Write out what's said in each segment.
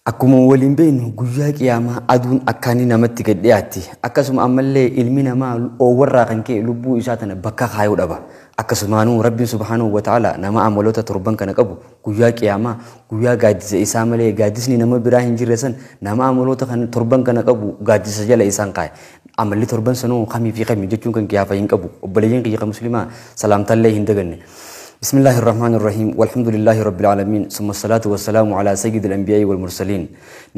Akkuma waliin beeknu guyyaa qiyaamaa adun akkaanii namatti gad dhiyaatti. Akkasuma ammallee ilmi namaa oowarraa kan ka'e lubbuu isaa tana bakka kaayuu dhaba. Akkasumaanuu rabbiin subhaanahu wataala nama amaloota torban kana qabu guyyaa qiyaamaa guyyaa gaaddisa isaa malee gaaddisni nama biraa hin jirre san nama amaloota kan torban kana qabu gaaddisa jala isaan kaa'e. Amalli torban sanuu kamii fi kamii jechuun kan kiyaafa hin qabu. Obboleeyyiin kiyya musliimaa salaamtaallee hin daganne. بسم الله الرحمن الرحيم والحمد لله رب العالمين ثم الصلاة والسلام على سيد الأنبياء والمرسلين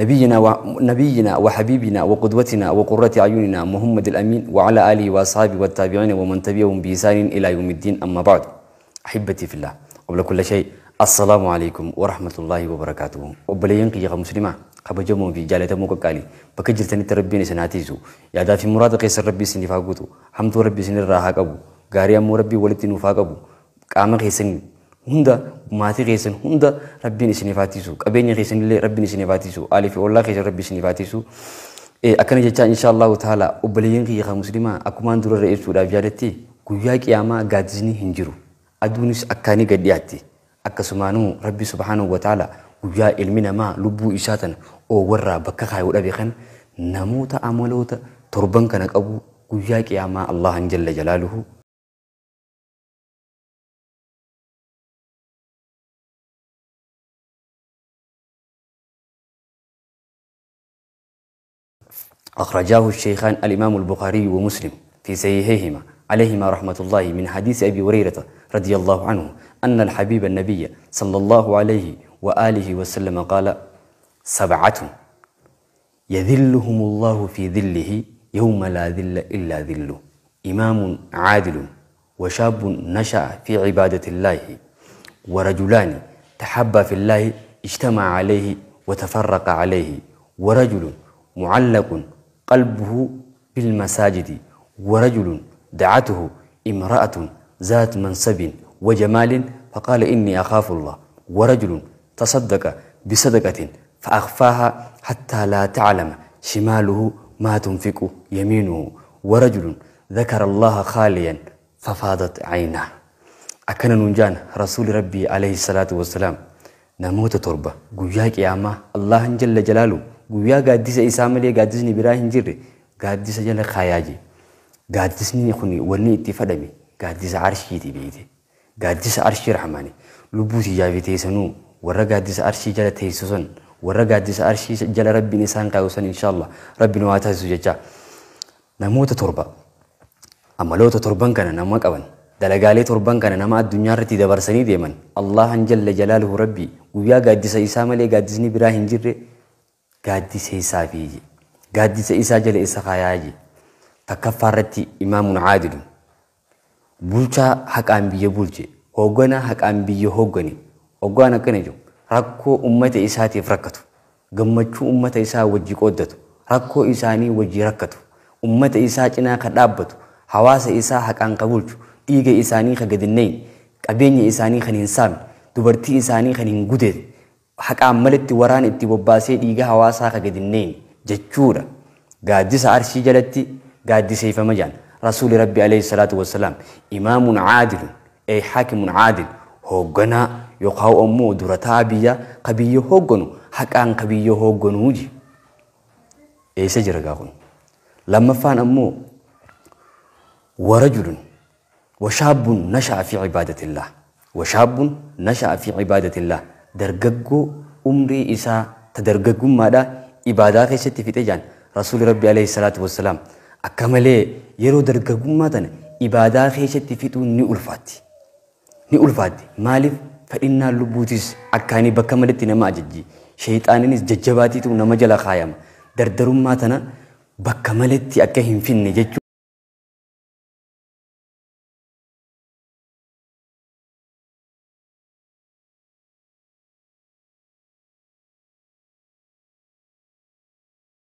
نبينا و... نبينا وحبيبنا وقدوتنا وقرة عيوننا محمد الأمين وعلى آله وأصحابه والتابعين ومن تبعهم بإحسان إلى يوم الدين أما بعد أحبتي في الله قبل كل شيء السلام عليكم ورحمة الله وبركاته وبلينك يا مسلمة خبجمو في جالة موكا كالي بكجرتني تربيني سناتيزو يا دافي مراد قيس ربي سنفاقوتو حمد ربي سنراها قبو ربي مربي نفاقبو qaama keessan hunda maatii keessan hunda rabbiin isin ifaatisu qabeenya keessan illee rabbiin isin ifaatisu alif ollaa keessan rabbi isin ifaatisu. Akkana jechaa insha Allahu taala obboleeyyan kiyya kan muslimaa akkumaan dura irra ibsuudhaaf yaadatti guyyaa qiyaamaa gaadisni hin jiru aduunis akkaanii gad dhiyaatti akkasumaanuu rabbi subhaanahu wa taala guyyaa ilmi namaa lubbuu isaa tan oowwarraa bakka kaayuu dhabe kan namoota amaloota torban kana qabu guyyaa qiyaamaa Allahan jalla jalaaluhu أخرجاه الشيخان الإمام البخاري ومسلم في سيهيهما عليهما رحمة الله من حديث أبي هريرة رضي الله عنه أن الحبيب النبي صلى الله عليه وآله وسلم قال سبعة يذلهم الله في ذله يوم لا ذل إلا ذله إمام عادل وشاب نشأ في عبادة الله ورجلان تحبا في الله اجتمع عليه وتفرق عليه ورجل معلق قلبه بالمساجد ورجل دعته امرأة ذات منصب وجمال فقال إني أخاف الله ورجل تصدق بصدقة فأخفاها حتى لا تعلم شماله ما تنفق يمينه ورجل ذكر الله خاليا ففاضت عيناه أكن ننجان رسول ربي عليه الصلاة والسلام نموت تربة قياك يا الله جل جلاله guyyaa gaaddisa isaa malee gaaddisni biraa hin jirre gaaddisa jala kaayaa jee gaaddisni kun wanni itti fadhame gaaddisa arshiiti beekte gaaddisa arshii rahmaani lubbuu tiyyaafii teessanuu warra gaaddisa arshii jala teessisan warra gaaddisa arshii jala rabbiin isaan kaayusan inshaallah rabbiin waa taasisu jecha namoota torba amaloota torban kana nama qaban dalagaalee torban kana nama addunyaa irratti dabarsanii deeman allahan jalla jalaaluhu rabbi guyyaa gaaddisa isaa malee gaaddisni biraa hin jirre gaaddisa isaa isaa jala isa kaayaa je takkaffaa irratti imaamuun caadilu bulchaa haqaan biyya bulche hoogganaa haqaan biyya hooggane hoggaan ummata isaatiif rakkatu gammachuu ummata isaa wajji qooddatu rakkoo isaanii wajji rakkatu ummata isaa cinaa ka dhaabbatu hawaasa isaa haqaan ka bulchu dhiiga isaanii ka gadinnayin qabeenya isaanii kan hin saamne dubartii isaanii kan hin haqaan malitti waraan itti bobbaasee dhiiga hawaasaa kagadineen jechuudha. Gaaddisa Arshii jalatti gaaddiseeffama jaan. Rasuulli Rabbi alayhi salaatu wassalaam imaamuun caadilu ee haakimuun caadil hoogganaa yookaan ammoo durataa biyya kabiyyoo hoogganu haqaan kabiyyoo hoogganuu ji. Eessa jira gaa kun? Lammaffaan ammoo warajulun washaabun nasha'a fi cibaadatillah. Washaabun nasha'a fi cibaadatillah. dargaggoo umrii isaa ta dargaggummaadhaa ibaadaa keessatti fixee jaan rasuulli rabbi alayhi salaatu wassalaam akka malee yeroo dargaggummaa tana ibaadaa keessatti fixuun ni ulfaatti ni ulfaatti maaliif fadhinnaan lubbuutis akka bakka malitti nama ajajji sheexaaninis jajjabaatiitu nama jala kaayama dardarummaa tana bakka malitti akka hin finne jechuudha.